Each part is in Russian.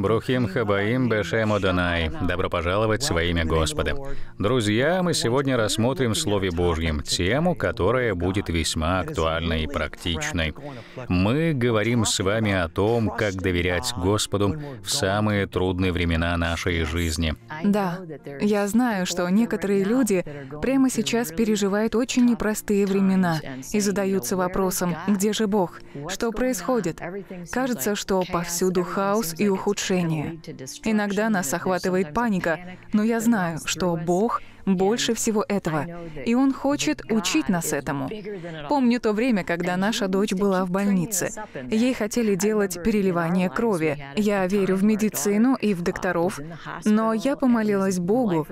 Брухим Хабаим Бешем Одонай. Добро пожаловать во имя Господа. Друзья, мы сегодня рассмотрим в Слове Божьем тему, которая будет весьма актуальной и практичной. Мы говорим с вами о том, как доверять Господу в самые трудные времена нашей жизни. Да, я знаю, что некоторые люди прямо сейчас переживают очень непростые времена и задаются вопросом, где же Бог, что происходит. Кажется, что повсюду хаос и ухудшение разрушение. Иногда нас охватывает паника, но я знаю, что Бог больше всего этого. И Он хочет учить нас этому. Помню то время, когда наша дочь была в больнице. Ей хотели делать переливание крови. Я верю в медицину и в докторов, но я помолилась Богу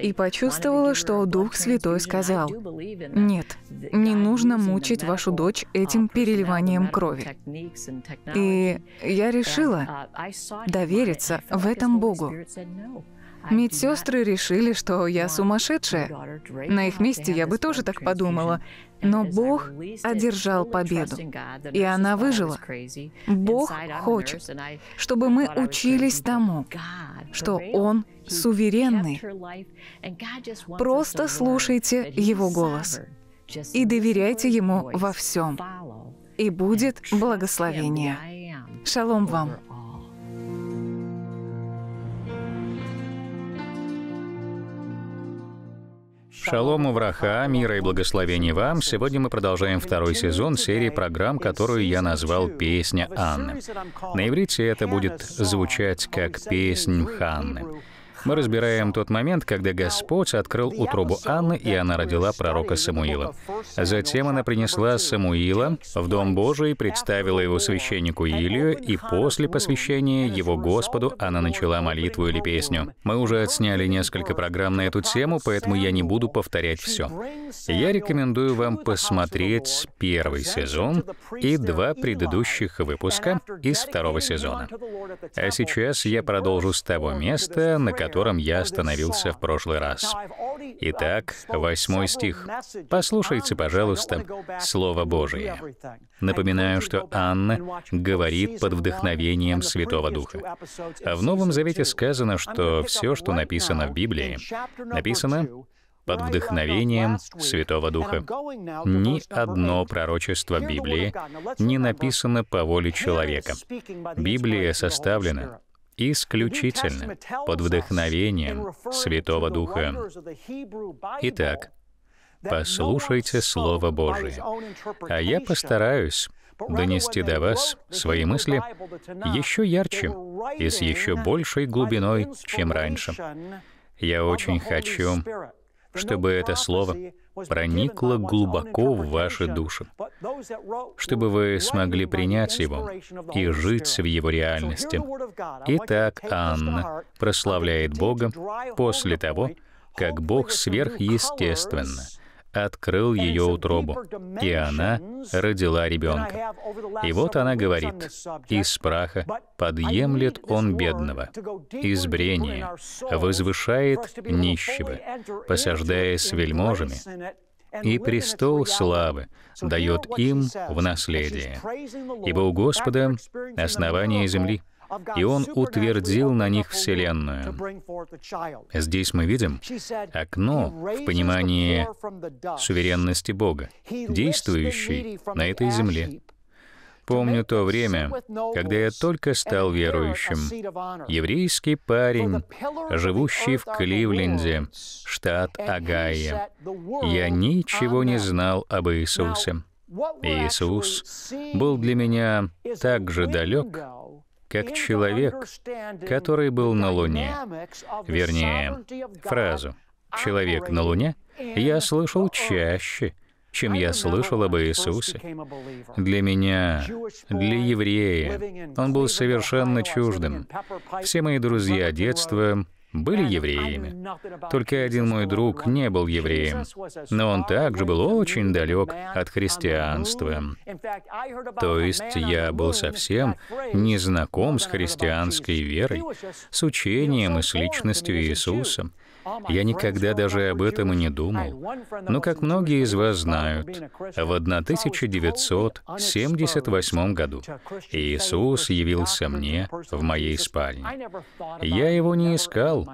и почувствовала, что Дух Святой сказал, «Нет, не нужно мучить вашу дочь uh, этим переливанием крови». И я решила uh, довериться в этом Богу. Медсестры решили, что я сумасшедшая. На их месте я бы тоже так подумала. Но Бог одержал победу, и она выжила. Бог хочет, чтобы мы учились тому, что Он суверенный. Просто слушайте Его голос и доверяйте Ему во всем. И будет благословение. Шалом вам. Шалом Увраха, мира и благословения вам. Сегодня мы продолжаем второй сезон серии программ, которую я назвал «Песня Анны». На иврите это будет звучать как «Песнь Ханны». Мы разбираем тот момент, когда Господь открыл утробу Анны, и она родила пророка Самуила. Затем она принесла Самуила в Дом Божий, представила его священнику Илию, и после посвящения его Господу она начала молитву или песню. Мы уже отсняли несколько программ на эту тему, поэтому я не буду повторять все. Я рекомендую вам посмотреть первый сезон и два предыдущих выпуска из второго сезона. А сейчас я продолжу с того места, на котором котором я остановился в прошлый раз. Итак, восьмой стих. Послушайте, пожалуйста, Слово Божие. Напоминаю, что Анна говорит под вдохновением Святого Духа. А в Новом Завете сказано, что все, что написано в Библии, написано под вдохновением Святого Духа. Ни одно пророчество Библии не написано по воле человека. Библия составлена исключительно под вдохновением Святого Духа. Итак, послушайте Слово Божие, а я постараюсь донести до вас свои мысли еще ярче и с еще большей глубиной, чем раньше. Я очень хочу, чтобы это Слово проникло глубоко в ваши души, чтобы вы смогли принять его и жить в его реальности. Итак, Анна прославляет Бога после того, как Бог сверхъестественно — открыл ее утробу, и она родила ребенка. И вот она говорит, «Из праха подъемлет он бедного, из брения возвышает нищего, посаждая с вельможами, и престол славы дает им в наследие, ибо у Господа основание земли» и Он утвердил на них Вселенную. Здесь мы видим окно в понимании суверенности Бога, действующей на этой земле. Помню то время, когда я только стал верующим. Еврейский парень, живущий в Кливленде, штат Агая. Я ничего не знал об Иисусе. Иисус был для меня так же далек, как человек, который был на Луне. Вернее, фразу «человек на Луне» я слышал чаще, чем я слышал об Иисусе. Для меня, для еврея, он был совершенно чуждым. Все мои друзья детства были евреями. Только один мой друг не был евреем, но он также был очень далек от христианства. То есть я был совсем не знаком с христианской верой, с учением и с личностью Иисуса. Я никогда даже об этом и не думал. Но, как многие из вас знают, в 1978 году Иисус явился мне в моей спальне. Я его не искал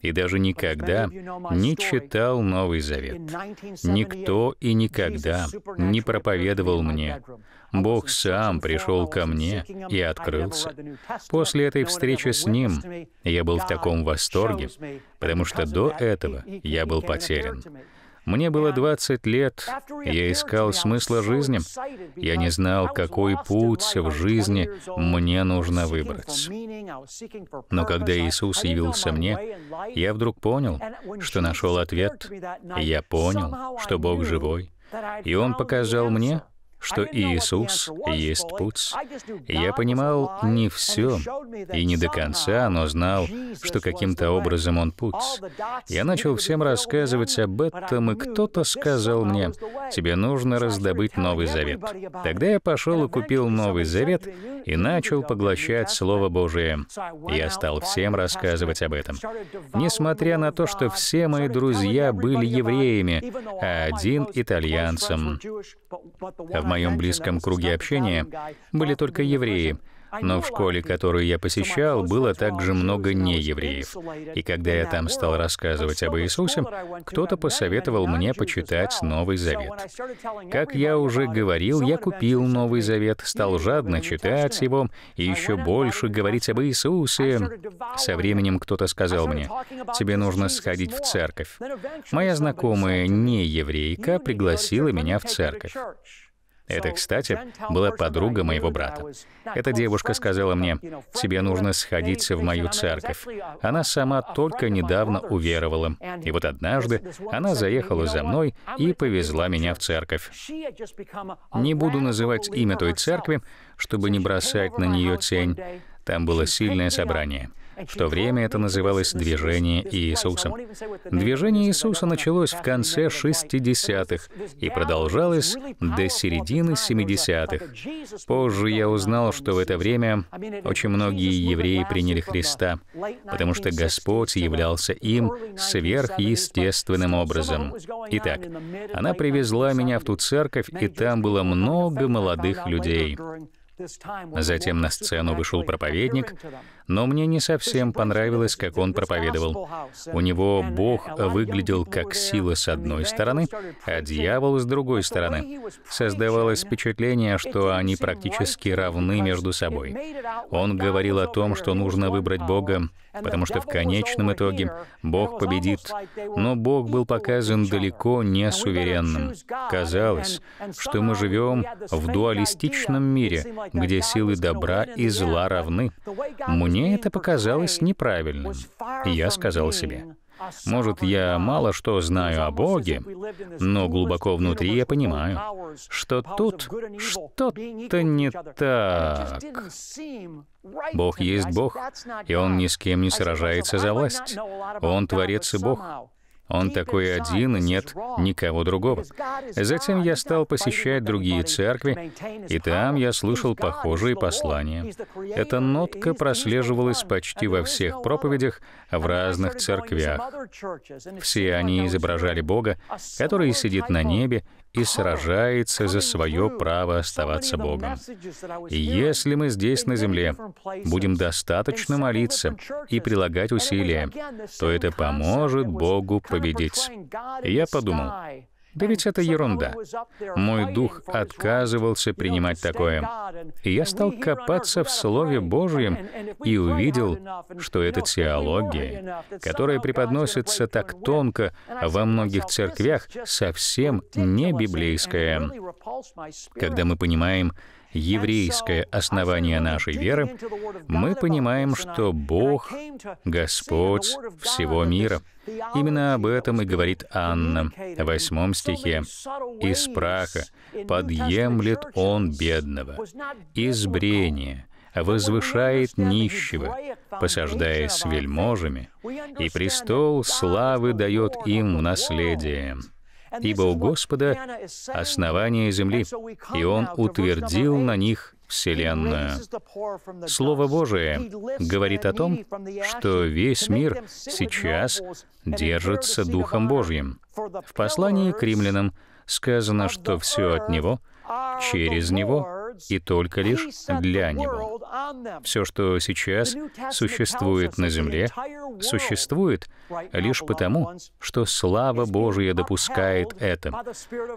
и даже никогда не читал Новый Завет. Никто и никогда не проповедовал мне, Бог сам пришел ко мне и открылся. После этой встречи с Ним я был в таком восторге, потому что до этого я был потерян. Мне было 20 лет, я искал смысла жизни. Я не знал, какой путь в жизни мне нужно выбрать. Но когда Иисус явился мне, я вдруг понял, что нашел ответ. Я понял, что Бог живой. И Он показал мне, что Иисус есть путь. Я понимал не все и не до конца, но знал, что каким-то образом он путь. Я начал всем рассказывать об этом, и кто-то сказал мне, «Тебе нужно раздобыть Новый Завет». Тогда я пошел и купил Новый Завет и начал поглощать Слово Божие. Я стал всем рассказывать об этом. Несмотря на то, что все мои друзья были евреями, а один — итальянцем. В моем близком круге общения были только евреи, но в школе, которую я посещал, было также много неевреев. И когда я там стал рассказывать об Иисусе, кто-то посоветовал мне почитать Новый Завет. Как я уже говорил, я купил Новый Завет, стал жадно читать его и еще больше говорить об Иисусе. Со временем кто-то сказал мне, «Тебе нужно сходить в церковь». Моя знакомая нееврейка пригласила меня в церковь. Это, кстати, была подруга моего брата. Эта девушка сказала мне, «Тебе нужно сходиться в мою церковь». Она сама только недавно уверовала. И вот однажды она заехала за мной и повезла меня в церковь. Не буду называть имя той церкви, чтобы не бросать на нее тень. Там было сильное собрание — в то время это называлось «движение Иисуса». Движение Иисуса началось в конце 60-х и продолжалось до середины 70-х. Позже я узнал, что в это время очень многие евреи приняли Христа, потому что Господь являлся им сверхъестественным образом. Итак, она привезла меня в ту церковь, и там было много молодых людей. Затем на сцену вышел проповедник, но мне не совсем понравилось, как он проповедовал. У него Бог выглядел как сила с одной стороны, а дьявол с другой стороны. Создавалось впечатление, что они практически равны между собой. Он говорил о том, что нужно выбрать Бога, потому что в конечном итоге Бог победит. Но Бог был показан далеко не суверенным. Казалось, что мы живем в дуалистичном мире, где силы добра и зла равны. Мне мне это показалось неправильным. И я сказал себе, может, я мало что знаю о Боге, но глубоко внутри я понимаю, что тут что-то не так. Бог есть Бог, и Он ни с кем не сражается за власть. Он Творец и Бог. Он такой один, и нет никого другого. Затем я стал посещать другие церкви, и там я слышал похожие послания. Эта нотка прослеживалась почти во всех проповедях в разных церквях. Все они изображали Бога, который сидит на небе и сражается за свое право оставаться Богом. И если мы здесь на земле будем достаточно молиться и прилагать усилия, то это поможет Богу победить победить. И я подумал, да ведь это ерунда. Мой дух отказывался принимать такое. И я стал копаться в Слове Божьем и увидел, что это теология, которая преподносится так тонко во многих церквях, совсем не библейская. Когда мы понимаем, еврейское основание нашей веры, мы понимаем, что Бог — Господь всего мира. Именно об этом и говорит Анна в восьмом стихе. «Из праха подъемлет он бедного, из брения» возвышает нищего, посаждая с вельможами, и престол славы дает им в наследие ибо у Господа основание земли, и Он утвердил на них Вселенную. Слово Божие говорит о том, что весь мир сейчас держится Духом Божьим. В послании к римлянам сказано, что все от Него, через Него и только лишь для Него. Все, что сейчас существует на земле, существует лишь потому, что слава Божия допускает это.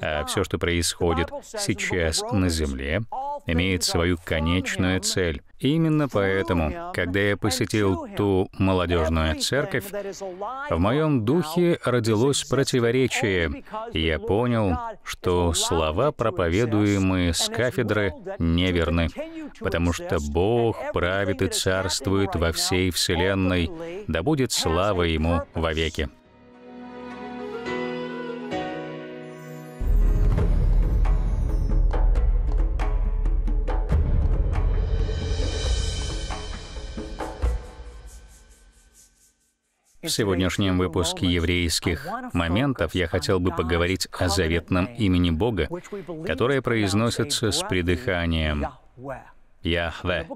А все, что происходит сейчас на земле, имеет свою конечную цель. Именно поэтому, когда я посетил ту молодежную церковь, в моем духе родилось противоречие. Я понял, что слова, проповедуемые с кафедры, неверны, потому что Бог правит и царствует во всей вселенной, да будет слава Ему вовеки. В сегодняшнем выпуске еврейских моментов я хотел бы поговорить о заветном имени Бога, которое произносится с придыханием. Яхве.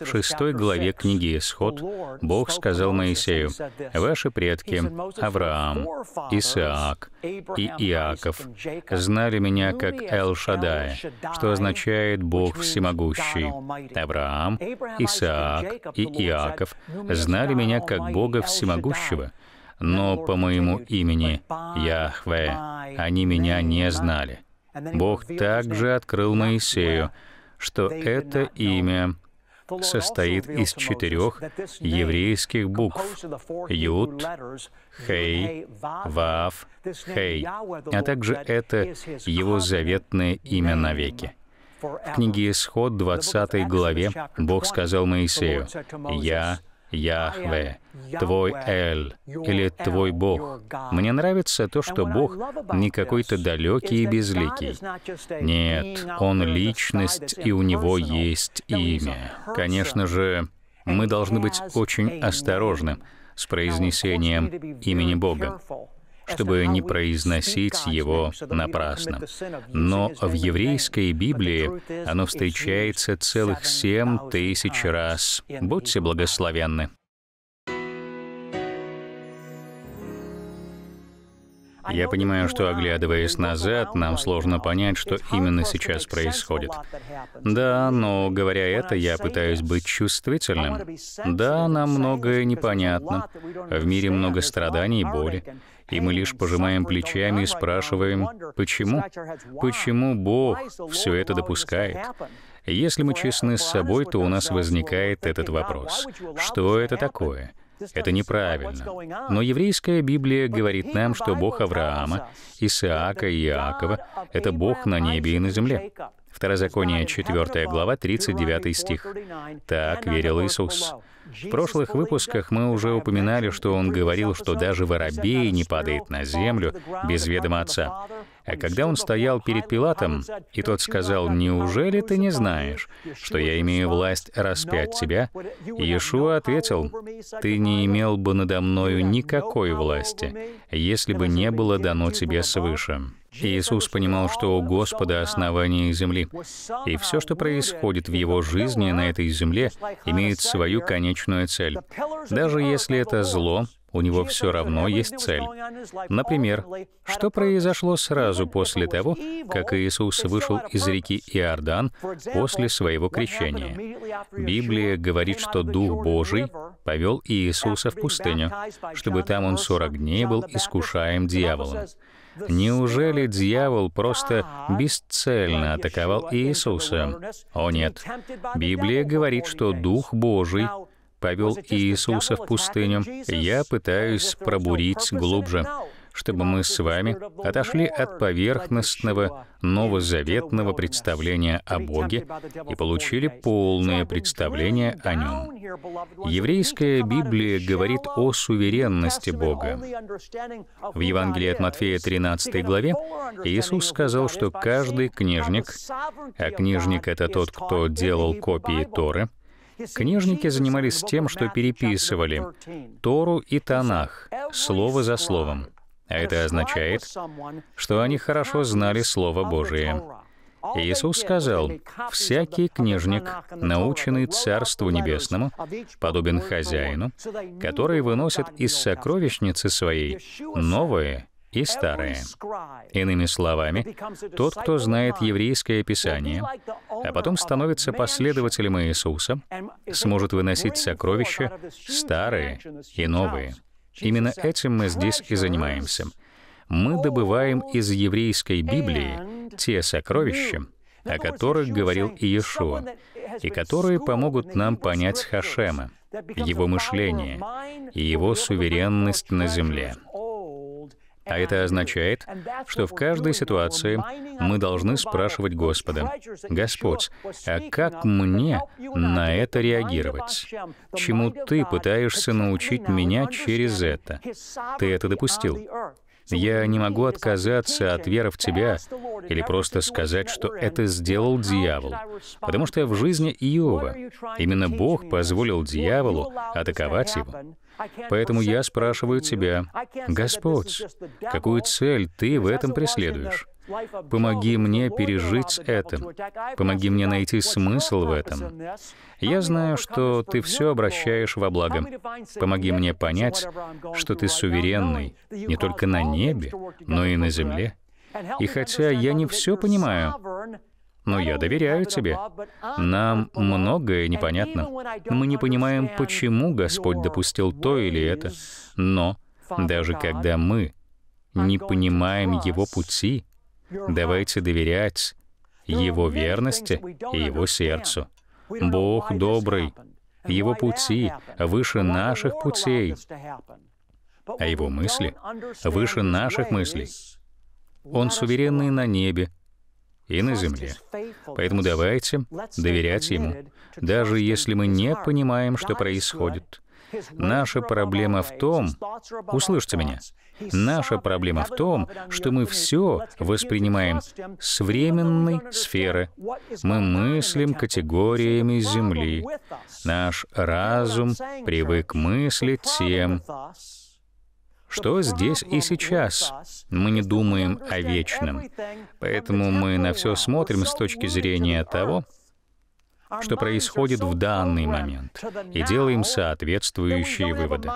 В шестой главе книги «Исход» Бог сказал Моисею, «Ваши предки, Авраам, Исаак и Иаков, знали меня как Эл-Шадай, что означает «Бог всемогущий». Авраам, Исаак и Иаков знали меня как Бога всемогущего, но по моему имени Яхве они меня не знали. Бог также открыл Моисею, что это имя состоит из четырех еврейских букв Юд, Хей, Вав, Хей, а также это его заветное имя навеки. В книге Исход 20 главе Бог сказал Моисею, «Я Яхве, твой Эль или твой Бог. Мне нравится то, что Бог не какой-то далекий и безликий. Нет, Он личность, и у Него есть имя. Конечно же, мы должны быть очень осторожны с произнесением имени Бога чтобы не произносить его напрасно. Но в еврейской Библии оно встречается целых семь тысяч раз. Будьте благословенны. Я понимаю, что, оглядываясь назад, нам сложно понять, что именно сейчас происходит. Да, но говоря это, я пытаюсь быть чувствительным. Да, нам многое непонятно. В мире много страданий и боли. И мы лишь пожимаем плечами и спрашиваем, почему? Почему Бог все это допускает? Если мы честны с собой, то у нас возникает этот вопрос. Что это такое? Это неправильно. Но еврейская Библия говорит нам, что Бог Авраама, Исаака и Иакова — это Бог на небе и на земле. Второзаконие, 4 глава, 39 стих. «Так верил Иисус». В прошлых выпусках мы уже упоминали, что он говорил, что даже воробей не падает на землю без ведома отца. А когда он стоял перед Пилатом, и тот сказал, «Неужели ты не знаешь, что я имею власть распять тебя?» Иешуа ответил, «Ты не имел бы надо мною никакой власти, если бы не было дано тебе свыше». Иисус понимал, что у Господа основание земли, и все, что происходит в его жизни на этой земле, имеет свою конечную цель. Даже если это зло, у него все равно есть цель. Например, что произошло сразу после того, как Иисус вышел из реки Иордан после своего крещения? Библия говорит, что Дух Божий повел Иисуса в пустыню, чтобы там он 40 дней был искушаем дьяволом. Неужели дьявол просто бесцельно атаковал Иисуса? О нет. Библия говорит, что Дух Божий повел Иисуса в пустыню. Я пытаюсь пробурить глубже чтобы мы с вами отошли от поверхностного новозаветного представления о Боге и получили полное представление о Нем. Еврейская Библия говорит о суверенности Бога. В Евангелии от Матфея 13 главе Иисус сказал, что каждый книжник, а книжник — это тот, кто делал копии Торы, Книжники занимались тем, что переписывали Тору и Танах, слово за словом. А это означает, что они хорошо знали Слово Божие. Иисус сказал, «Всякий книжник, наученный Царству Небесному, подобен хозяину, который выносит из сокровищницы своей новые и старые». Иными словами, тот, кто знает еврейское Писание, а потом становится последователем Иисуса, сможет выносить сокровища старые и новые. Именно этим мы здесь и занимаемся. Мы добываем из еврейской Библии те сокровища, о которых говорил Иешуа, и которые помогут нам понять Хашема, его мышление и его суверенность на земле. А это означает, что в каждой ситуации мы должны спрашивать Господа, «Господь, а как мне на это реагировать? Чему Ты пытаешься научить меня через это? Ты это допустил?» Я не могу отказаться от веры в Тебя или просто сказать, что это сделал дьявол, потому что в жизни Иова именно Бог позволил дьяволу атаковать его. Поэтому я спрашиваю тебя, Господь, какую цель ты в этом преследуешь? Помоги мне пережить это. Помоги мне найти смысл в этом. Я знаю, что ты все обращаешь во благо. Помоги мне понять, что ты суверенный не только на небе, но и на земле. И хотя я не все понимаю, но я доверяю тебе. Нам многое непонятно. Мы не понимаем, почему Господь допустил то или это. Но даже когда мы не понимаем Его пути, давайте доверять Его верности и Его сердцу. Бог добрый, Его пути выше наших путей, а Его мысли выше наших мыслей. Он суверенный на небе, и на земле. Поэтому давайте доверять Ему, даже если мы не понимаем, что происходит. Наша проблема в том, услышьте меня, наша проблема в том, что мы все воспринимаем с временной сферы. Мы мыслим категориями Земли. Наш разум привык мыслить тем, что здесь и сейчас. Мы не думаем о вечном. Поэтому мы на все смотрим с точки зрения того, что происходит в данный момент, и делаем соответствующие выводы.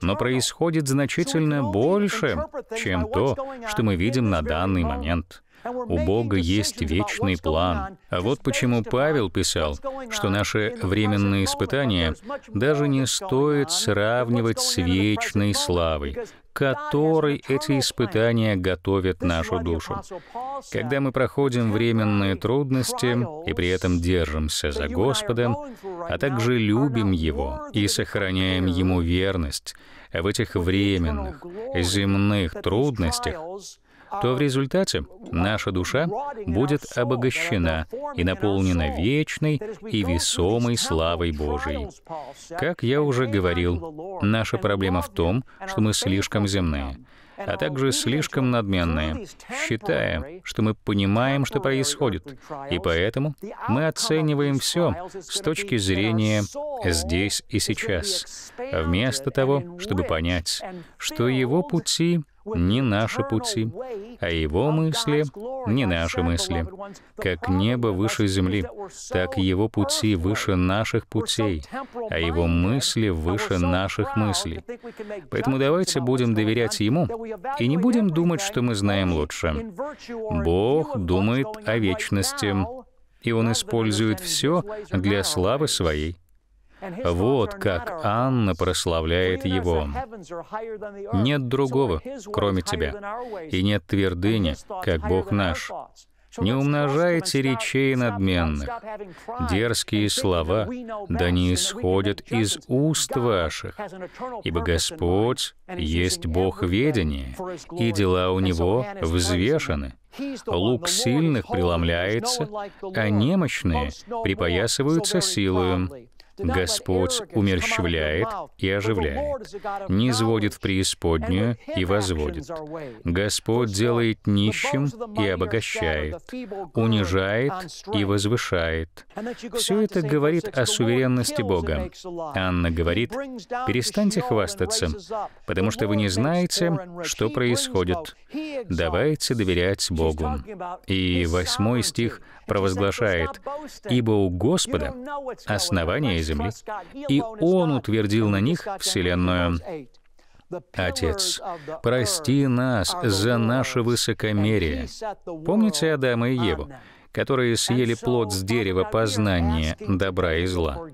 Но происходит значительно больше, чем то, что мы видим на данный момент. У Бога есть вечный план. А вот почему Павел писал, что наши временные испытания даже не стоит сравнивать с вечной славой, которой эти испытания готовят нашу душу. Когда мы проходим временные трудности и при этом держимся за Господом, а также любим Его и сохраняем Ему верность, а в этих временных, земных трудностях то в результате наша душа будет обогащена и наполнена вечной и весомой славой Божией. Как я уже говорил, наша проблема в том, что мы слишком земные а также слишком надменные, считая, что мы понимаем, что происходит, и поэтому мы оцениваем все с точки зрения здесь и сейчас, вместо того, чтобы понять, что его пути не наши пути, а его мысли не наши мысли. Как небо выше земли, так его пути выше наших путей, а его мысли выше наших мыслей. Поэтому давайте будем доверять ему и не будем думать, что мы знаем лучше. Бог думает о вечности, и он использует все для славы своей. Вот как Анна прославляет Его. Нет другого, кроме Тебя, и нет твердыни, как Бог наш. Не умножайте речей надменных. Дерзкие слова, да не исходят из уст ваших, ибо Господь есть Бог ведения, и дела у Него взвешены. Лук сильных преломляется, а немощные припоясываются силою. Господь умерщвляет и оживляет, не изводит в преисподнюю и возводит. Господь делает нищим и обогащает, унижает и возвышает. Все это говорит о суверенности Бога. Анна говорит, перестаньте хвастаться, потому что вы не знаете, что происходит. Давайте доверять Богу. И восьмой стих провозглашает, «Ибо у Господа основание земли, и Он утвердил на них вселенную». Отец, прости нас за наше высокомерие. Помните Адама и Еву? которые съели плод с дерева познания добра и зла.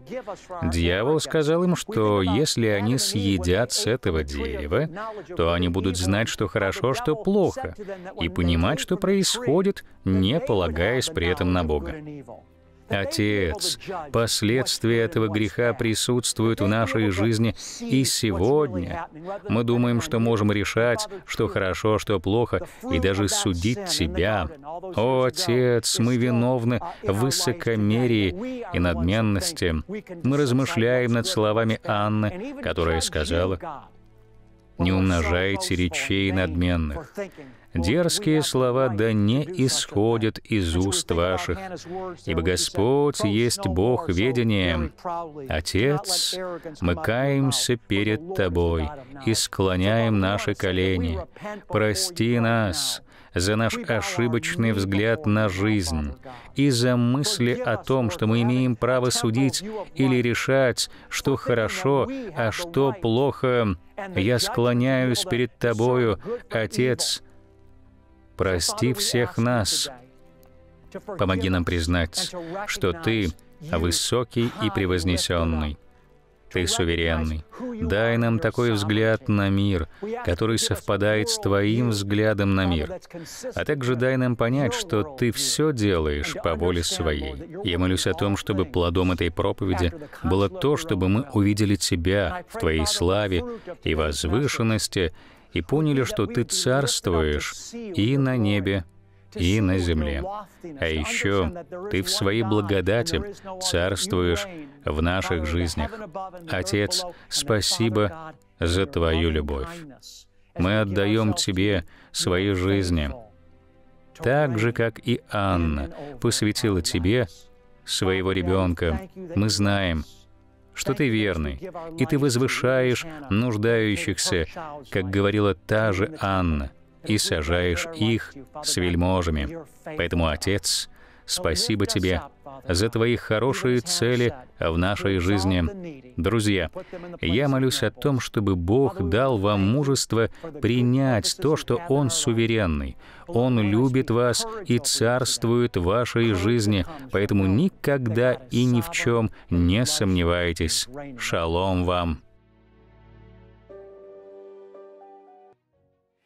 Дьявол сказал им, что если они съедят с этого дерева, то они будут знать, что хорошо, что плохо, и понимать, что происходит, не полагаясь при этом на Бога. Отец, последствия этого греха присутствуют в нашей жизни и сегодня. Мы думаем, что можем решать, что хорошо, что плохо, и даже судить Тебя. О, Отец, мы виновны в высокомерии и надменности. Мы размышляем над словами Анны, которая сказала, «Не умножайте речей надменных, Дерзкие слова да не исходят из уст ваших, ибо Господь есть Бог ведения. Отец, мы каемся перед Тобой и склоняем наши колени. Прости нас, за наш ошибочный взгляд на жизнь и за мысли о том, что мы имеем право судить или решать, что хорошо, а что плохо. Я склоняюсь перед Тобою, Отец, прости всех нас. Помоги нам признать, что Ты высокий и превознесенный. Ты суверенный. Дай нам такой взгляд на мир, который совпадает с Твоим взглядом на мир. А также дай нам понять, что Ты все делаешь по воле Своей. Я молюсь о том, чтобы плодом этой проповеди было то, чтобы мы увидели Тебя в Твоей славе и возвышенности, и поняли, что Ты царствуешь и на небе, и на земле. А еще Ты в своей благодати царствуешь в наших жизнях. Отец, спасибо за Твою любовь. Мы отдаем Тебе свои жизни, так же, как и Анна посвятила Тебе своего ребенка. Мы знаем, что ты верный, и ты возвышаешь нуждающихся, как говорила та же Анна, и сажаешь их с вельможами. Поэтому, Отец, спасибо тебе за Твои хорошие цели в нашей жизни. Друзья, я молюсь о том, чтобы Бог дал вам мужество принять то, что Он суверенный. Он любит вас и царствует в вашей жизни, поэтому никогда и ни в чем не сомневайтесь. Шалом вам!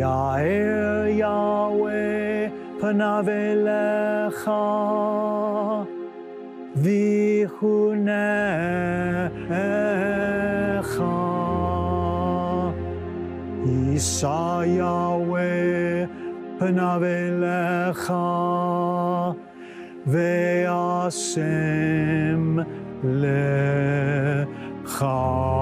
Yair Yahweh panav elecha vichunecha Yisa Yahweh panav elecha ve'asem lecha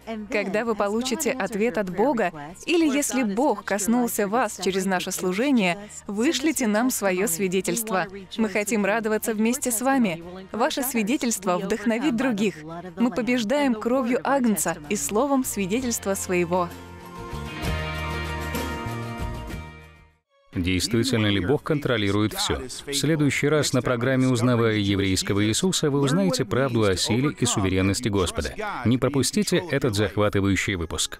Когда вы получите ответ от Бога, или если Бог коснулся вас через наше служение, вышлите нам свое свидетельство. Мы хотим радоваться вместе с вами. Ваше свидетельство вдохновит других. Мы побеждаем кровью Агнца и словом свидетельства своего. Действительно ли Бог контролирует все? В следующий раз на программе «Узнавая еврейского Иисуса» вы узнаете правду о силе и суверенности Господа. Не пропустите этот захватывающий выпуск.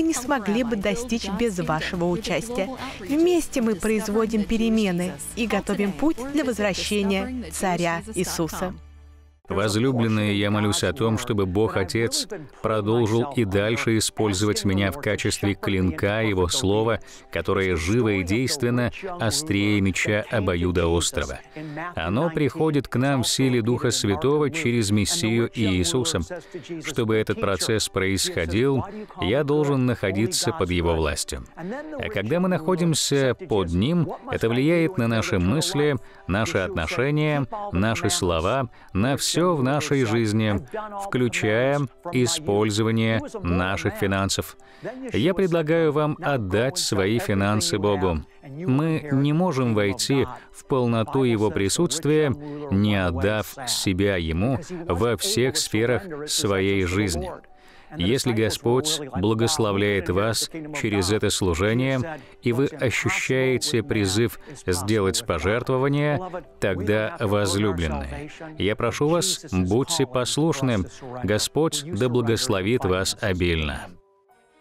мы не смогли бы достичь без вашего участия. Вместе мы производим перемены и готовим путь для возвращения Царя Иисуса. Возлюбленные, я молюсь о том, чтобы Бог Отец продолжил и дальше использовать меня в качестве клинка Его Слова, которое живо и действенно острее меча Острова. Оно приходит к нам в силе Духа Святого через Мессию и Иисуса. Чтобы этот процесс происходил, я должен находиться под Его властью. А когда мы находимся под Ним, это влияет на наши мысли, наши отношения, наши слова, на все, все в нашей жизни, включая использование наших финансов. Я предлагаю вам отдать свои финансы Богу. Мы не можем войти в полноту Его присутствия, не отдав себя Ему во всех сферах своей жизни. Если Господь благословляет вас через это служение, и вы ощущаете призыв сделать пожертвование, тогда, возлюбленные, я прошу вас, будьте послушны. Господь да благословит вас обильно.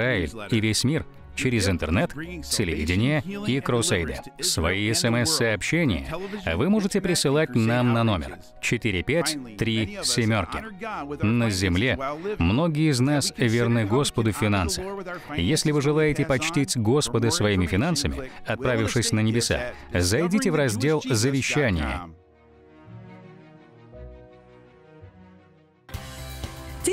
Израиль и весь мир через интернет, телевидение и кроссейды. Свои смс-сообщения вы можете присылать нам на номер 45337. На земле многие из нас верны Господу в Если вы желаете почтить Господа своими финансами, отправившись на небеса, зайдите в раздел «Завещание»